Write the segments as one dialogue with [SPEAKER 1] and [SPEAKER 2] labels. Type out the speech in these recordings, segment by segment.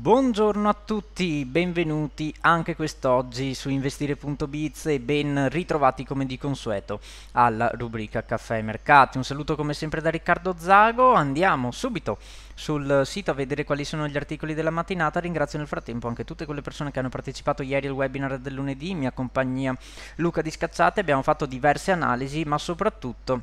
[SPEAKER 1] Buongiorno a tutti, benvenuti anche quest'oggi su investire.biz e ben ritrovati come di consueto alla rubrica Caffè e Mercati. Un saluto come sempre da Riccardo Zago, andiamo subito sul sito a vedere quali sono gli articoli della mattinata. Ringrazio nel frattempo anche tutte quelle persone che hanno partecipato ieri al webinar del lunedì, mia compagnia Luca Di Scacciate, abbiamo fatto diverse analisi ma soprattutto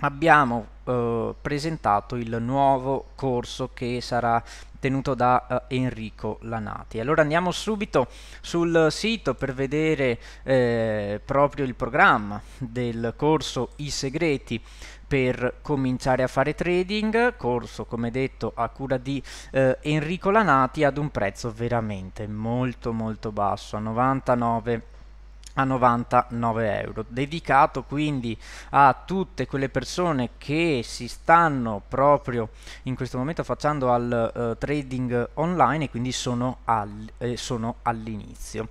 [SPEAKER 1] abbiamo eh, presentato il nuovo corso che sarà tenuto da eh, Enrico Lanati. Allora andiamo subito sul sito per vedere eh, proprio il programma del corso I segreti per cominciare a fare trading, corso come detto a cura di eh, Enrico Lanati ad un prezzo veramente molto molto basso, a 99 a 99 euro dedicato quindi a tutte quelle persone che si stanno proprio in questo momento facendo al uh, trading online e quindi sono, al, eh, sono all'inizio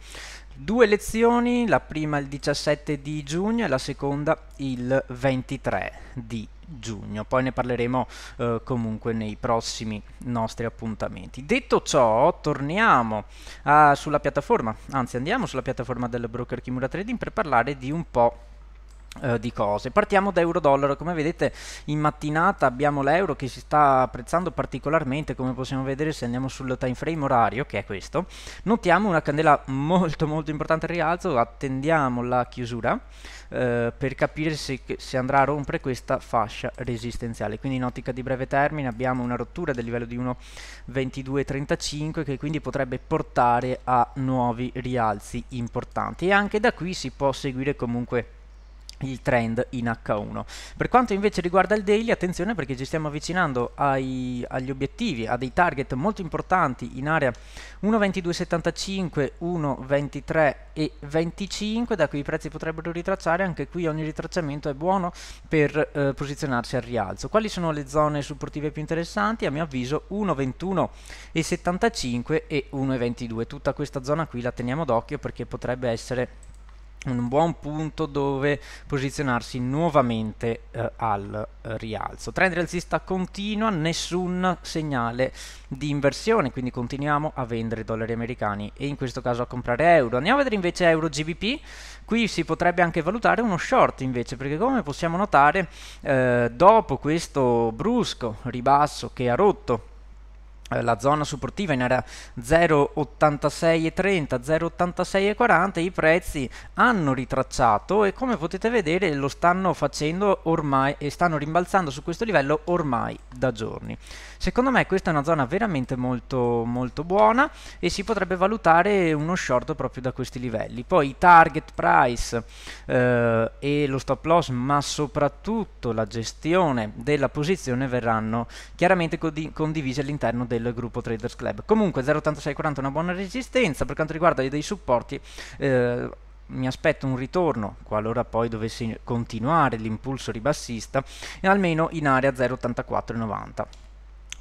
[SPEAKER 1] due lezioni, la prima il 17 di giugno e la seconda il 23 di giugno giugno, poi ne parleremo eh, comunque nei prossimi nostri appuntamenti. Detto ciò, torniamo a, ah, sulla piattaforma, anzi andiamo sulla piattaforma del broker Kimura Trading per parlare di un po' Eh, di cose. Partiamo da euro-dollaro, come vedete in mattinata abbiamo l'euro che si sta apprezzando particolarmente, come possiamo vedere se andiamo sul time frame orario, che è questo, notiamo una candela molto molto importante al rialzo, attendiamo la chiusura eh, per capire se, se, andrà a rompere questa fascia resistenziale, quindi in ottica di breve termine abbiamo una rottura del livello di 1,2235 che quindi potrebbe portare a nuovi rialzi importanti e anche da qui si può seguire comunque il trend in H1. Per quanto invece riguarda il daily, attenzione perché ci stiamo avvicinando ai, agli obiettivi, a dei target molto importanti in area 1.2275, 1.23 e 25, da cui i prezzi potrebbero ritracciare, anche qui ogni ritracciamento è buono per eh, posizionarsi al rialzo. Quali sono le zone supportive più interessanti? A mio avviso 1.21 e 75 e 1.22. Tutta questa zona qui la teniamo d'occhio perché potrebbe essere un buon punto dove posizionarsi nuovamente eh, al rialzo. Trend rialzista continua, nessun segnale di inversione, quindi continuiamo a vendere dollari americani e in questo caso a comprare euro. Andiamo a vedere invece euro GBP, qui si potrebbe anche valutare uno short invece, perché come possiamo notare eh, dopo questo brusco ribasso che ha rotto eh, la zona supportiva in area 0,86,30, 0,86,40 i prezzi hanno ritracciato e come potete vedere lo stanno facendo ormai e stanno rimbalzando su questo livello ormai da giorni. Secondo me questa è una zona veramente molto molto buona e si potrebbe valutare uno short proprio da questi livelli. Poi i target price eh, e lo stop loss ma soprattutto la gestione della posizione verranno chiaramente condivise all'interno del del gruppo Traders Club. Comunque 0,8640 è una buona resistenza, per quanto riguarda dei supporti eh, mi aspetto un ritorno, qualora poi dovesse continuare l'impulso ribassista, almeno in area 0,8490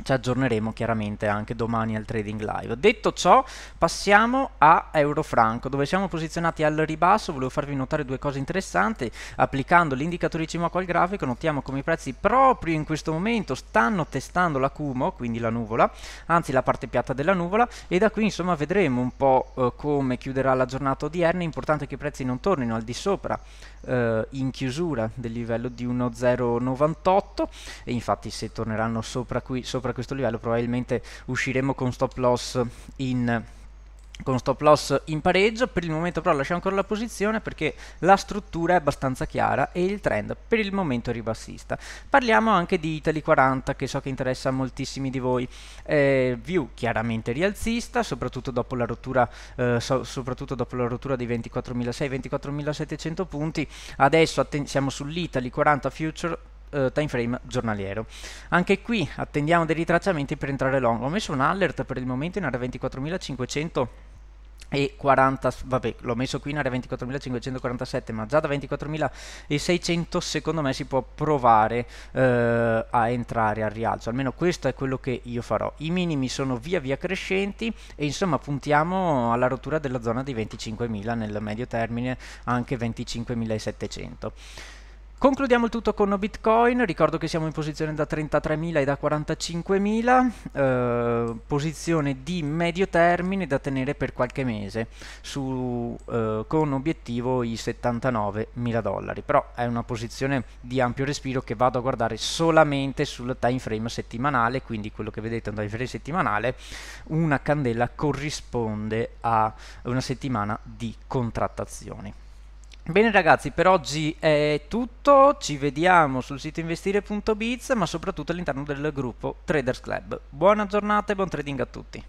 [SPEAKER 1] ci aggiorneremo chiaramente anche domani al trading live. Detto ciò, passiamo a Eurofranco, dove siamo posizionati al ribasso. Volevo farvi notare due cose interessanti. Applicando l'indicatore CIMOCO al grafico, notiamo come i prezzi proprio in questo momento stanno testando la CUMO, quindi la nuvola, anzi la parte piatta della nuvola, e da qui insomma vedremo un po' eh, come chiuderà la giornata odierna. È importante che i prezzi non tornino al di sopra eh, in chiusura del livello di 1,098 e infatti se torneranno sopra qui, sopra sopra questo livello probabilmente usciremo con stop loss in con stop loss in pareggio, per il momento però lasciamo ancora la posizione perché la struttura è abbastanza chiara e il trend per il momento è ribassista. Parliamo anche di Italy 40 che so che interessa moltissimi di voi, eh, view chiaramente rialzista, soprattutto dopo la rottura, eh, so, soprattutto dopo la rottura dei 24.600-24.700 punti, adesso siamo sull'Italy 40 Future eh, time frame giornaliero. Anche qui attendiamo dei ritracciamenti per entrare long. Ho messo un alert per il momento in area 24.500 e 40, vabbè, l'ho messo qui in area 24.547, ma già da 24.600 secondo me si può provare eh, a entrare al rialzo, almeno questo è quello che io farò. I minimi sono via via crescenti e insomma puntiamo alla rottura della zona di 25.000 nel medio termine, anche 25.700. Concludiamo il tutto con Bitcoin, ricordo che siamo in posizione da 33.000 e da 45.000, eh, posizione di medio termine da tenere per qualche mese su, eh, con obiettivo i 79.000 dollari, però è una posizione di ampio respiro che vado a guardare solamente sul time frame settimanale, quindi quello che vedete è un time frame settimanale, una candela corrisponde a una settimana di contrattazioni. Bene ragazzi, per oggi è tutto, ci vediamo sul sito investire.biz ma soprattutto all'interno del gruppo Traders Club. Buona giornata e buon trading a tutti!